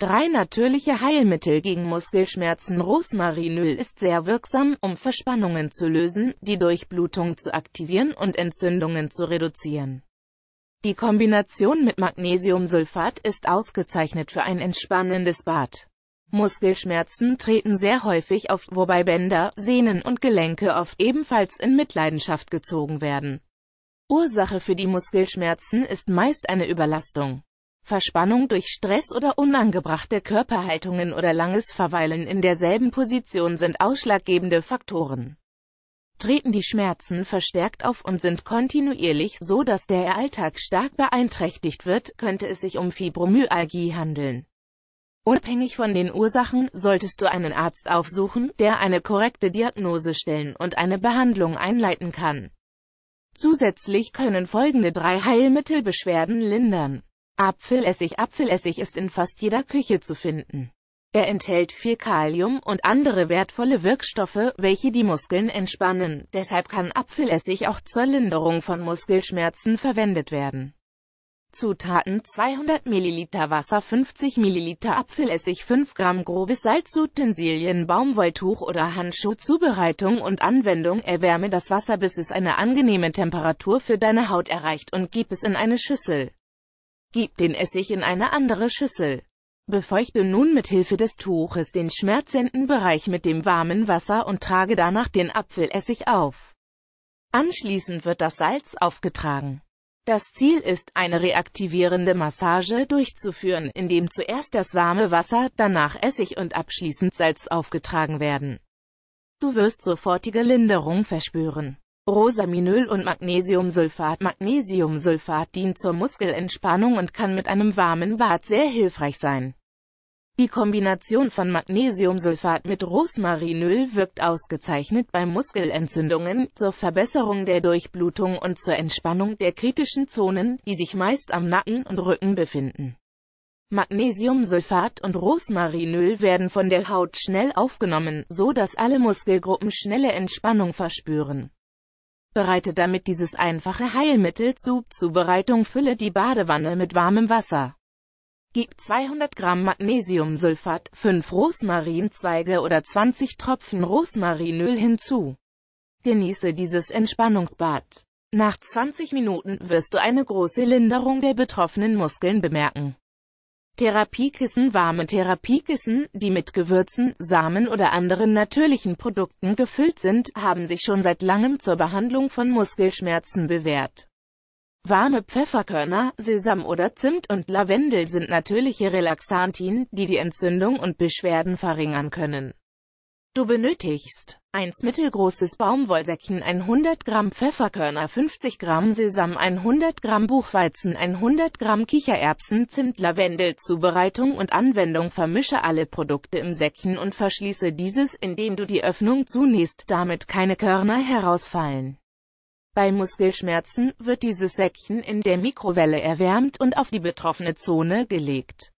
Drei natürliche Heilmittel gegen Muskelschmerzen Rosmarinöl ist sehr wirksam, um Verspannungen zu lösen, die Durchblutung zu aktivieren und Entzündungen zu reduzieren. Die Kombination mit Magnesiumsulfat ist ausgezeichnet für ein entspannendes Bad. Muskelschmerzen treten sehr häufig auf, wobei Bänder, Sehnen und Gelenke oft ebenfalls in Mitleidenschaft gezogen werden. Ursache für die Muskelschmerzen ist meist eine Überlastung. Verspannung durch Stress oder unangebrachte Körperhaltungen oder langes Verweilen in derselben Position sind ausschlaggebende Faktoren. Treten die Schmerzen verstärkt auf und sind kontinuierlich, so dass der Alltag stark beeinträchtigt wird, könnte es sich um Fibromyalgie handeln. Unabhängig von den Ursachen solltest du einen Arzt aufsuchen, der eine korrekte Diagnose stellen und eine Behandlung einleiten kann. Zusätzlich können folgende drei Heilmittelbeschwerden lindern. Apfelessig Apfelessig ist in fast jeder Küche zu finden. Er enthält viel Kalium und andere wertvolle Wirkstoffe, welche die Muskeln entspannen. Deshalb kann Apfelessig auch zur Linderung von Muskelschmerzen verwendet werden. Zutaten 200 ml Wasser 50 ml Apfelessig 5 g grobes Salz Utensilien Baumwolltuch oder Handschuh Zubereitung und Anwendung Erwärme das Wasser bis es eine angenehme Temperatur für deine Haut erreicht und gib es in eine Schüssel. Gib den Essig in eine andere Schüssel. Befeuchte nun mit Hilfe des Tuches den schmerzenden Bereich mit dem warmen Wasser und trage danach den Apfelessig auf. Anschließend wird das Salz aufgetragen. Das Ziel ist, eine reaktivierende Massage durchzuführen, indem zuerst das warme Wasser, danach Essig und abschließend Salz aufgetragen werden. Du wirst sofortige Linderung verspüren. Rosaminöl und Magnesiumsulfat. Magnesiumsulfat dient zur Muskelentspannung und kann mit einem warmen Bad sehr hilfreich sein. Die Kombination von Magnesiumsulfat mit Rosmarinöl wirkt ausgezeichnet bei Muskelentzündungen, zur Verbesserung der Durchblutung und zur Entspannung der kritischen Zonen, die sich meist am Nacken und Rücken befinden. Magnesiumsulfat und Rosmarinöl werden von der Haut schnell aufgenommen, so dass alle Muskelgruppen schnelle Entspannung verspüren. Bereite damit dieses einfache Heilmittel zu. Zubereitung Fülle die Badewanne mit warmem Wasser. Gib 200 Gramm Magnesiumsulfat, 5 Rosmarinzweige oder 20 Tropfen Rosmarinöl hinzu. Genieße dieses Entspannungsbad. Nach 20 Minuten wirst du eine große Linderung der betroffenen Muskeln bemerken. Therapiekissen Warme Therapiekissen, die mit Gewürzen, Samen oder anderen natürlichen Produkten gefüllt sind, haben sich schon seit langem zur Behandlung von Muskelschmerzen bewährt. Warme Pfefferkörner, Sesam oder Zimt und Lavendel sind natürliche Relaxantien, die die Entzündung und Beschwerden verringern können. Du benötigst 1 mittelgroßes Baumwollsäckchen 100 Gramm Pfefferkörner 50 Gramm Sesam 100 Gramm Buchweizen 100 Gramm Kichererbsen Zimt Lavendel Zubereitung und Anwendung Vermische alle Produkte im Säckchen und verschließe dieses, indem du die Öffnung zunächst, damit keine Körner herausfallen. Bei Muskelschmerzen wird dieses Säckchen in der Mikrowelle erwärmt und auf die betroffene Zone gelegt.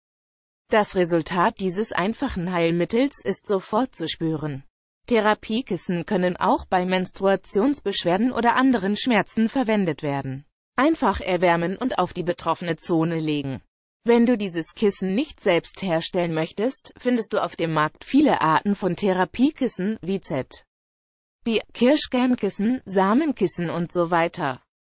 Das Resultat dieses einfachen Heilmittels ist sofort zu spüren. Therapiekissen können auch bei Menstruationsbeschwerden oder anderen Schmerzen verwendet werden. Einfach erwärmen und auf die betroffene Zone legen. Wenn du dieses Kissen nicht selbst herstellen möchtest, findest du auf dem Markt viele Arten von Therapiekissen, wie Z. Wie Kirschkernkissen, Samenkissen und so weiter.